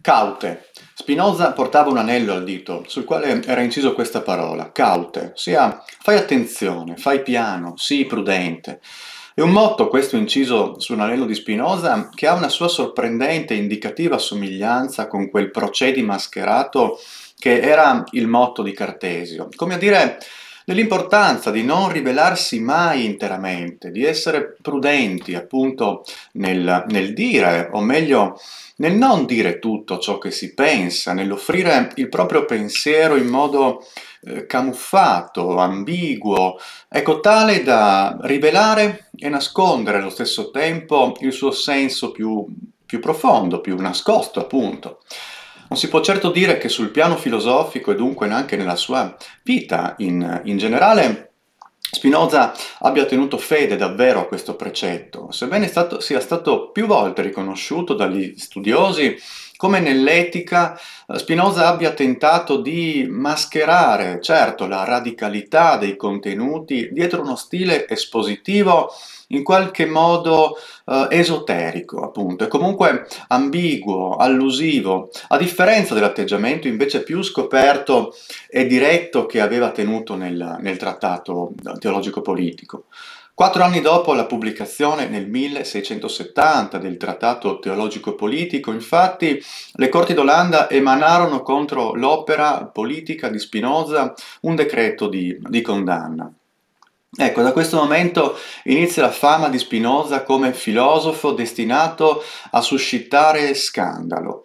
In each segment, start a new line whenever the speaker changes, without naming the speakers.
Caute. Spinoza portava un anello al dito sul quale era inciso questa parola, caute, ossia fai attenzione, fai piano, sii prudente. È un motto questo inciso su un anello di Spinoza che ha una sua sorprendente e indicativa somiglianza con quel procedi mascherato che era il motto di Cartesio. Come a dire, dell'importanza di non rivelarsi mai interamente, di essere prudenti appunto nel, nel dire, o meglio nel non dire tutto ciò che si pensa, nell'offrire il proprio pensiero in modo eh, camuffato, ambiguo, ecco tale da rivelare e nascondere allo stesso tempo il suo senso più, più profondo, più nascosto appunto. Non si può certo dire che sul piano filosofico e dunque anche nella sua vita in, in generale Spinoza abbia tenuto fede davvero a questo precetto, sebbene stato, sia stato più volte riconosciuto dagli studiosi come nell'etica eh, Spinoza abbia tentato di mascherare, certo, la radicalità dei contenuti dietro uno stile espositivo in qualche modo eh, esoterico, appunto, e comunque ambiguo, allusivo, a differenza dell'atteggiamento invece più scoperto e diretto che aveva tenuto nel, nel trattato teologico-politico. Quattro anni dopo la pubblicazione, nel 1670, del Trattato teologico-politico, infatti, le corti d'Olanda emanarono contro l'opera politica di Spinoza un decreto di, di condanna. Ecco, da questo momento inizia la fama di Spinoza come filosofo destinato a suscitare scandalo.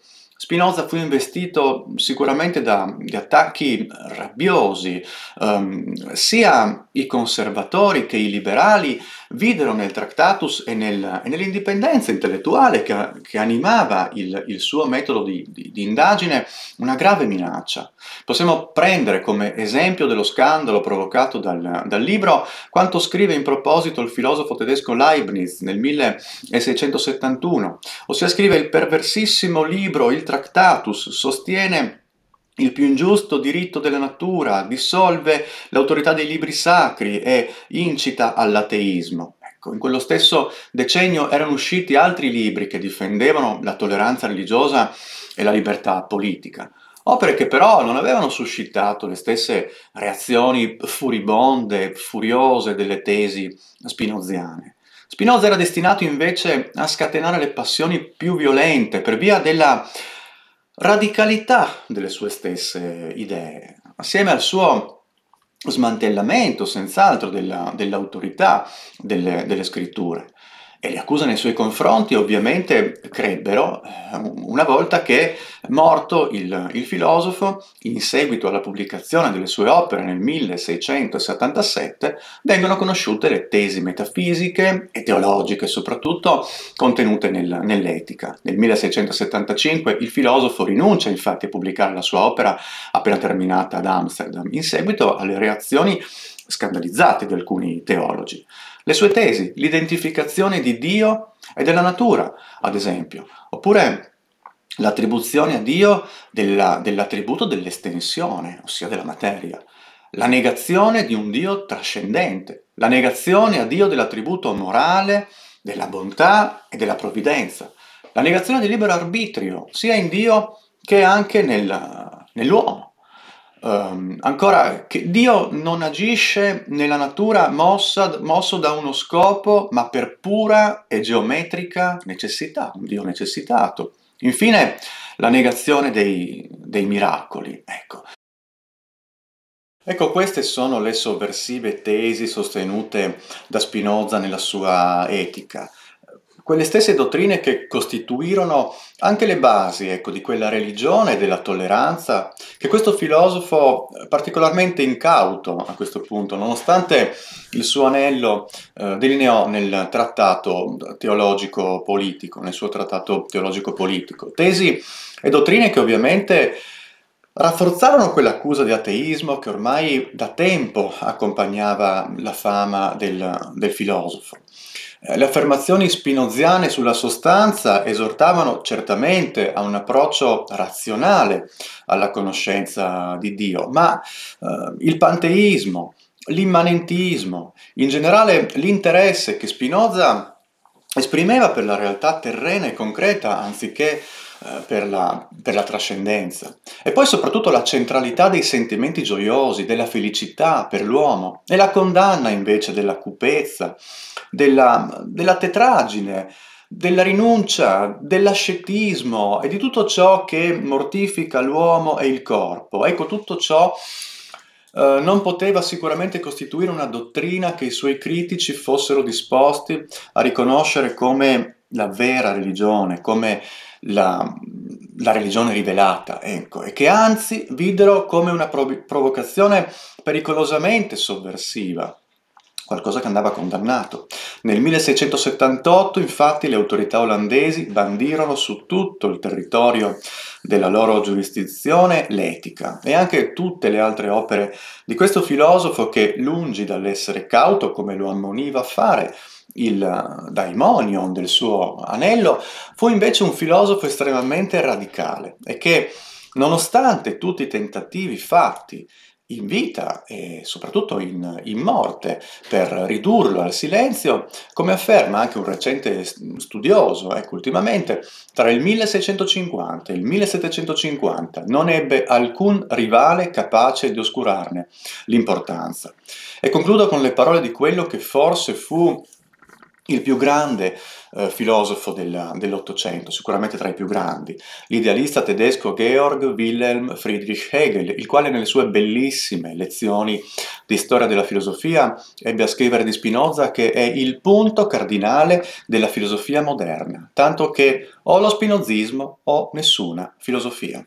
Spinoza fu investito sicuramente da, di attacchi rabbiosi, um, sia i conservatori che i liberali videro nel Tractatus e, nel, e nell'indipendenza intellettuale che, che animava il, il, suo metodo di, di, di indagine una grave minaccia. Possiamo prendere come esempio dello scandalo provocato dal, dal, libro quanto scrive in proposito il filosofo tedesco Leibniz nel 1671, ossia scrive il perversissimo libro Il Tractatus, sostiene il più ingiusto diritto della natura, dissolve l'autorità dei libri sacri e incita all'ateismo. Ecco, in quello stesso decennio erano usciti altri libri che difendevano la tolleranza religiosa e la libertà politica. Opere che però non avevano suscitato le stesse reazioni furibonde, furiose delle tesi spinoziane. Spinoza era destinato invece a scatenare le passioni più violente per via della radicalità delle sue stesse idee, assieme al suo smantellamento, senz'altro, dell'autorità delle, delle scritture e le accuse nei suoi confronti ovviamente crebbero eh, una volta che morto il, il, filosofo, in seguito alla pubblicazione delle sue opere nel 1677, vengono conosciute le tesi metafisiche e teologiche soprattutto contenute nel, nell'etica. Nel 1675 il filosofo rinuncia infatti a pubblicare la sua opera appena terminata ad Amsterdam, in seguito alle reazioni scandalizzate di alcuni teologi. Le sue tesi, l'identificazione di Dio e della natura, ad esempio, oppure l'attribuzione a Dio della, dell'attributo dell'estensione, ossia della materia, la negazione di un Dio trascendente, la negazione a Dio dell'attributo morale, della bontà e della provvidenza, la negazione del libero arbitrio, sia in Dio che anche nel, nell'uomo. Um, ancora, che Dio non agisce nella natura mossa, mosso da uno scopo, ma per pura e geometrica necessità, un Dio necessitato. Infine, la negazione dei, dei miracoli. Ecco. Ecco, queste sono le sovversive tesi sostenute da Spinoza nella sua etica quelle stesse dottrine che costituirono anche le basi ecco, di quella religione della tolleranza, che questo filosofo particolarmente incauto a questo punto, nonostante il suo anello eh, delineò nel trattato teologico-politico, nel suo trattato teologico-politico, tesi e dottrine che ovviamente rafforzarono quell'accusa di ateismo che ormai da tempo accompagnava la fama del, del filosofo. Eh, le affermazioni spinoziane sulla sostanza esortavano certamente a un approccio razionale alla conoscenza di Dio, ma eh, il panteismo, l'immanentismo, in generale l'interesse che Spinoza esprimeva per la realtà terrena e concreta anziché eh, per, la, per la trascendenza. E poi soprattutto la centralità dei sentimenti gioiosi, della felicità per l'uomo e la condanna invece della cupezza, della, della tetragine, della rinuncia, dell'ascettismo e di tutto ciò che mortifica l'uomo e il corpo. Ecco, tutto ciò eh, non poteva sicuramente costituire una dottrina che i suoi critici fossero disposti a riconoscere come la vera religione, come la, la religione rivelata, ecco, e che anzi videro come una prov provocazione pericolosamente sovversiva, qualcosa che andava condannato. Nel 1678 infatti le autorità olandesi bandirono su tutto il territorio della loro giurisdizione l'etica e anche tutte le altre opere di questo filosofo che, lungi dall'essere cauto come lo ammoniva a fare, il eh, daimonion del suo anello, fu invece un filosofo estremamente radicale e che, nonostante tutti i tentativi fatti in vita e soprattutto in, in, morte per ridurlo al silenzio, come afferma anche un recente studioso, ecco ultimamente, tra il 1650 e il 1750 non ebbe alcun rivale capace di oscurarne l'importanza. E concludo con le parole di quello che forse fu il più grande eh, filosofo del, dell'Ottocento, sicuramente tra i più grandi, l'idealista tedesco Georg Wilhelm Friedrich Hegel, il quale nelle sue bellissime lezioni di storia della filosofia ebbe a scrivere di Spinoza che è il punto cardinale della filosofia moderna, tanto che o lo spinozismo o nessuna filosofia.